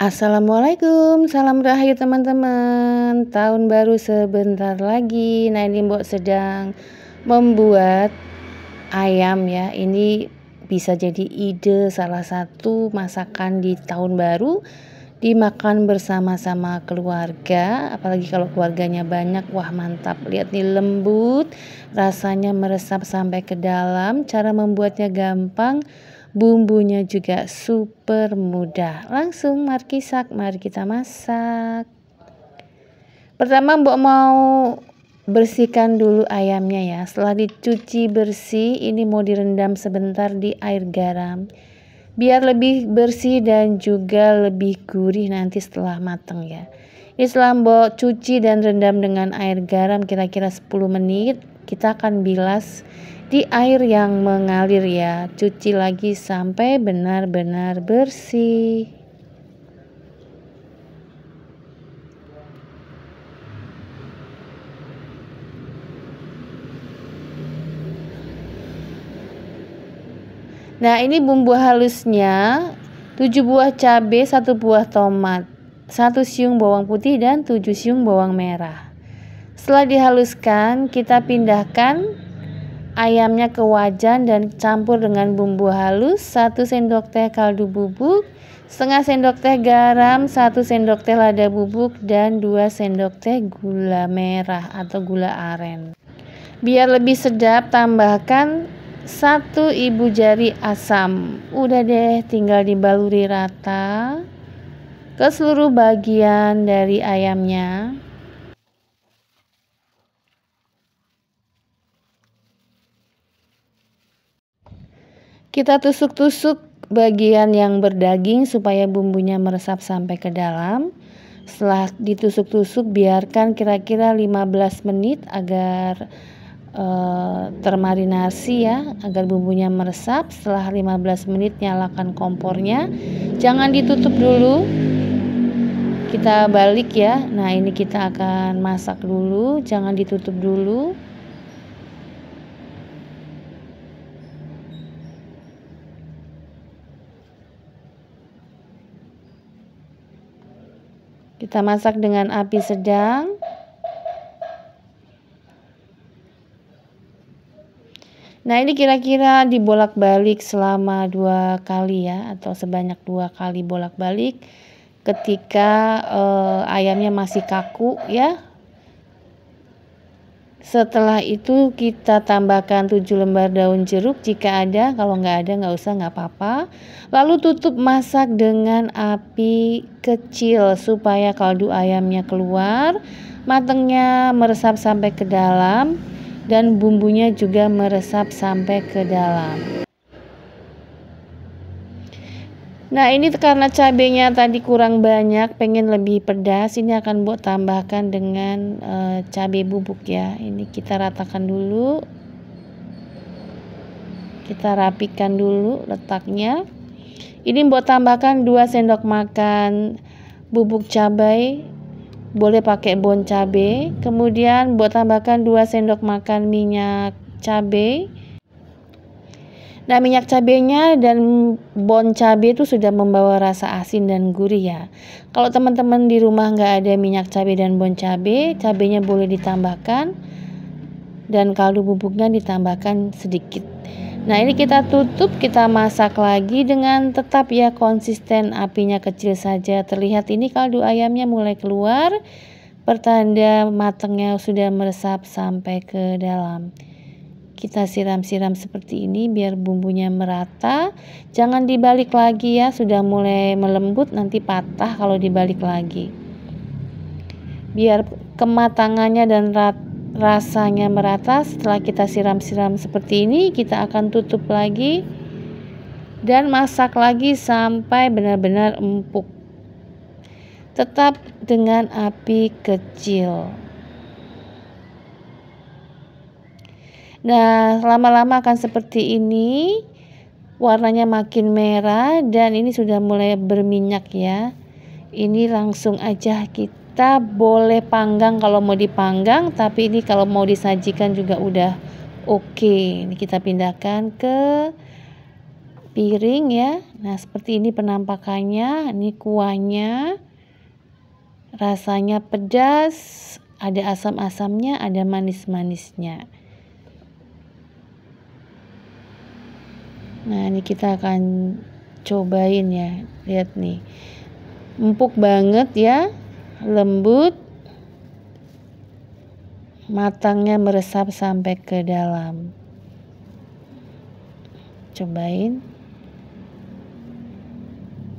Assalamualaikum, salam rahayu teman-teman. Tahun baru sebentar lagi. Nah ini Mbok sedang membuat ayam ya. Ini bisa jadi ide salah satu masakan di tahun baru dimakan bersama-sama keluarga apalagi kalau keluarganya banyak wah mantap lihat nih lembut rasanya meresap sampai ke dalam cara membuatnya gampang Bumbunya juga super mudah. Langsung mari kisak, mari kita masak. Pertama Mbok mau bersihkan dulu ayamnya ya. Setelah dicuci bersih, ini mau direndam sebentar di air garam. Biar lebih bersih dan juga lebih gurih nanti setelah matang ya. Ini setelah Mbok cuci dan rendam dengan air garam kira-kira 10 menit, kita akan bilas di air yang mengalir ya. Cuci lagi sampai benar-benar bersih. Nah, ini bumbu halusnya 7 buah cabai, 1 buah tomat, 1 siung bawang putih dan 7 siung bawang merah. Setelah dihaluskan, kita pindahkan ayamnya ke wajan dan campur dengan bumbu halus, 1 sendok teh kaldu bubuk, setengah sendok teh garam, 1 sendok teh lada bubuk, dan 2 sendok teh gula merah atau gula aren. Biar lebih sedap, tambahkan satu ibu jari asam. Udah deh, tinggal dibaluri rata ke seluruh bagian dari ayamnya. Kita tusuk-tusuk bagian yang berdaging supaya bumbunya meresap sampai ke dalam. Setelah ditusuk-tusuk biarkan kira-kira 15 menit agar e, termarinasi ya agar bumbunya meresap setelah 15 menit nyalakan kompornya jangan ditutup dulu kita balik ya nah ini kita akan masak dulu jangan ditutup dulu Kita masak dengan api sedang. Nah ini kira-kira dibolak-balik selama dua kali ya atau sebanyak dua kali bolak-balik ketika eh, ayamnya masih kaku ya setelah itu kita tambahkan 7 lembar daun jeruk jika ada, kalau nggak ada nggak usah nggak apa-apa. Lalu tutup masak dengan api kecil supaya kaldu ayamnya keluar, matangnya meresap sampai ke dalam dan bumbunya juga meresap sampai ke dalam. Nah ini karena cabenya tadi kurang banyak, pengen lebih pedas, ini akan buat tambahkan dengan e, eh, cabai bubuk ya. Ini kita ratakan dulu, kita rapikan dulu letaknya. Ini buat tambahkan 2 sendok makan bubuk cabai, boleh pakai bon cabai. Kemudian buat tambahkan 2 sendok makan minyak cabai Nah minyak cabenya dan bon cabe itu sudah membawa rasa asin dan gurih ya. Kalau teman-teman di rumah nggak ada minyak cabe dan bon cabe, cabenya boleh ditambahkan dan kaldu bubuknya ditambahkan sedikit. Nah ini kita tutup, kita masak lagi dengan tetap ya konsisten apinya kecil saja. Terlihat ini kaldu ayamnya mulai keluar, pertanda matangnya sudah meresap sampai ke dalam kita siram-siram seperti ini biar bumbunya merata. Jangan dibalik lagi ya, sudah mulai melembut nanti patah kalau dibalik lagi. Biar kematangannya dan rasanya merata setelah kita siram-siram seperti ini kita akan tutup lagi dan masak lagi sampai benar-benar empuk tetap dengan api kecil Nah, lama-lama akan seperti ini. Warnanya makin merah dan ini sudah mulai berminyak ya. Ini langsung aja kita boleh panggang kalau mau dipanggang, tapi ini kalau mau disajikan juga udah oke. Ini kita pindahkan ke piring ya. Nah, seperti ini penampakannya. Ini kuahnya. Rasanya pedas, ada asam-asamnya, ada manis-manisnya. nah ini kita akan cobain ya lihat nih empuk banget ya lembut matangnya meresap sampai ke dalam cobain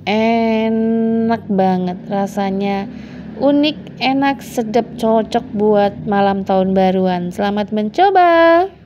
enak banget rasanya unik enak sedap cocok buat malam tahun baruan selamat mencoba